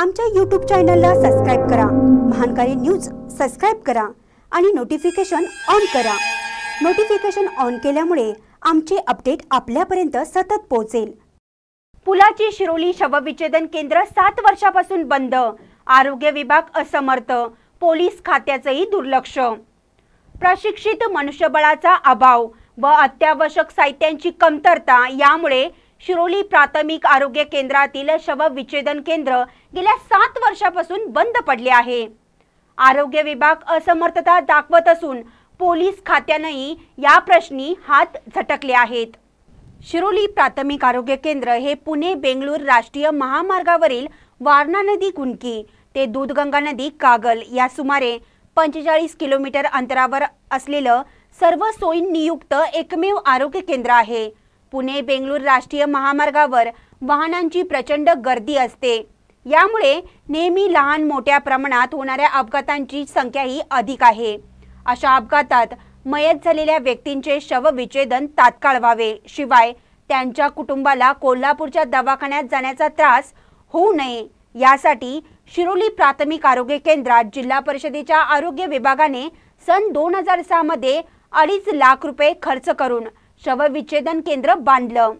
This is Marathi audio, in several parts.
आमच्या यूट्यूब चॅनलला सबस्क्राईब करा महानकारी न्यूज सबस्क्राईब करा आणि नोटिफिकेशन ऑन करा नोटिफिकेशन ऑन केल्यामुळे आमचे अपडेट आपल्यापर्यंत सतत पोहोचेल पुलाची शिरोली शवविच्छेदन केंद्र सात वर्षापासून बंद आरोग्य विभाग असमर्थ पोलीस खात्याचंही दुर्लक्ष प्रशिक्षित मनुष्यबळाचा अभाव व अत्यावश्यक साहित्यांची कमतरता यामुळे शिरोली प्राथमिक आरोग्य केंद्रातील शवविच्छेदन केंद्र गेल्या सात वर्षापासून बंद पडले आहे आरोग्य विभाग असमर्थता दाखवत असून पोलीस खात्यानंही या प्रश्नी हात झटकले आहेत शिरोली प्राथमिक आरोग्य केंद्र हे पुणे बेंगळूर राष्ट्रीय महामार्गावरील वारणा नदी कुंडकी ते दूधगंगा नदी कागल या सुमारे पंचेचाळीस किलोमीटर अंतरावर असलेलं सर्व नियुक्त एकमेव आरोग्य केंद्र आहे पुणे बेंगळूर राष्ट्रीय महामार्गावर वाहनांची प्रचंड गर्दी असते यामुळे नेहमी लहान मोठ्या प्रमाणात होणाऱ्या अपघातांची संख्याही अधिक आहे अशा अपघातात मयत झालेल्या व्यक्तींचे शवविच्छेदन तात्काळ व्हावे शिवाय त्यांच्या कुटुंबाला कोल्हापूरच्या दवाखान्यात जाण्याचा त्रास होऊ नये यासाठी शिरोली प्राथमिक आरोग्य केंद्रात जिल्हा परिषदेच्या आरोग्य विभागाने सन दोन हजार सहामध्ये अडीच लाख रुपये खर्च करून शवविच्छेदन केंद्र बांधलं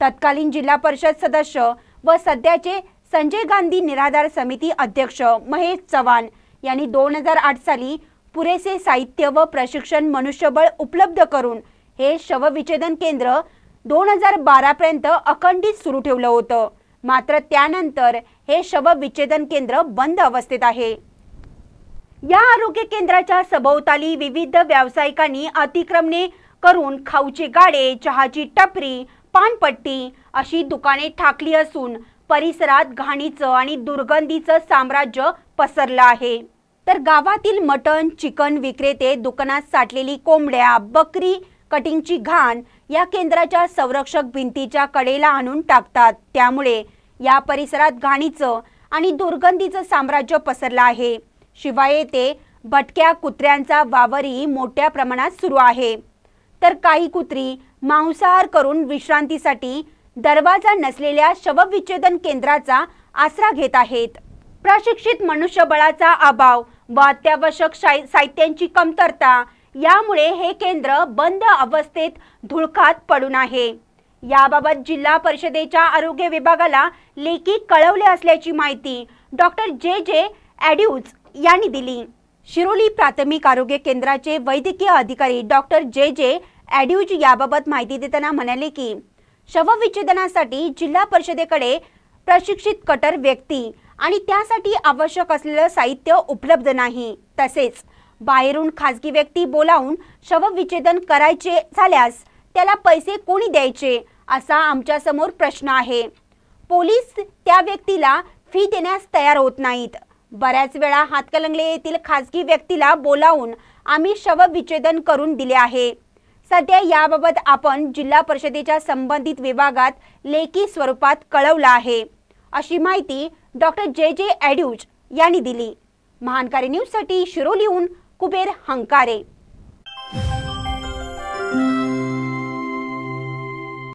तत्कालीन जिल्हा परिषद सदस्य व सध्याचे संजय गांधी निराधार समिती अध्यक्ष महेश चव्हाण यांनी दोन हजार आठ साली पुरेसे साहित्य व प्रशिक्षण मनुष्यबळ उपलब्ध करून हे शवविच्छेदन केंद्र दोन हजार बारापर्यंत अखंडित सुरू ठेवलं होतं मात्र त्यानंतर हे शवविच्छेदन केंद्र बंद अवस्थेत आहे या आरोग्य केंद्राच्या सभोवताली विविध व्यावसायिकांनी अतिक्रमणे करून खाऊचे गाडे चहाची टपरी पानपट्टी अशी दुकाने ठाकली असून परिसरात घाणीचं आणि दुर्गंधीचं साम्राज्य पसरलं आहे तर गावातील मटण चिकन विक्रेते दुकानात साठलेली कोंबड्या बकरी कटिंगची घाण या केंद्राच्या संरक्षक भिंतीच्या कडेला आणून टाकतात त्यामुळे या परिसरात घाणीचं आणि दुर्गंधीचं साम्राज्य पसरलं आहे शिवाय येथे भटक्या कुत्र्यांचा वावरही मोठ्या प्रमाणात सुरू आहे तर काही कुत्री मांसाहार करून विश्रांतीसाठी दरवाजा नसलेल्या शवविच्छेदन केंद्राचा आसरा घेत आहेत प्रशिक्षित मनुष्यबळाचा अभाव व अत्यावश्यक साहित्यांची कमतरता यामुळे हे केंद्र बंद अवस्थेत धुळखात पडून आहे याबाबत जिल्हा परिषदेच्या आरोग्य विभागाला लेखी कळवले असल्याची माहिती डॉक्टर जे जे ॲड्यूज यांनी दिली शिरोली प्राथमिक आरोग्य केंद्राचे वैद्यकीय अधिकारी डॉक्टर जे जे ॲड्यूज याबाबत माहिती देताना म्हणाले की शवविच्छेदनासाठी जिल्हा परिषदेकडे प्रशिक्षित कटर व्यक्ती आणि त्यासाठी आवश्यक असलेलं साहित्य उपलब्ध नाही तसेच बाहेरून खाजगी व्यक्ती बोलावून शवविच्छेदन करायचे झाल्यास त्याला पैसे कोणी द्यायचे असा आमच्यासमोर प्रश्न आहे पोलीस त्या व्यक्तीला फी देण्यास तयार होत नाहीत बऱ्याच वेळा हातकलंगले येथील खाजगी व्यक्तीला बोलावून आम्ही शवविच्छेदन करून दिले आहे सध्या याबाबत आपण जिल्हा परिषदेच्या संबंधित विभागात लेखी स्वरूपात कळवलं आहे अशी माहिती डॉक्टर जे जे ॲड्यूज यांनी दिली महानकारी न्यूजसाठी शिरोलीहून कुबेर हंकारे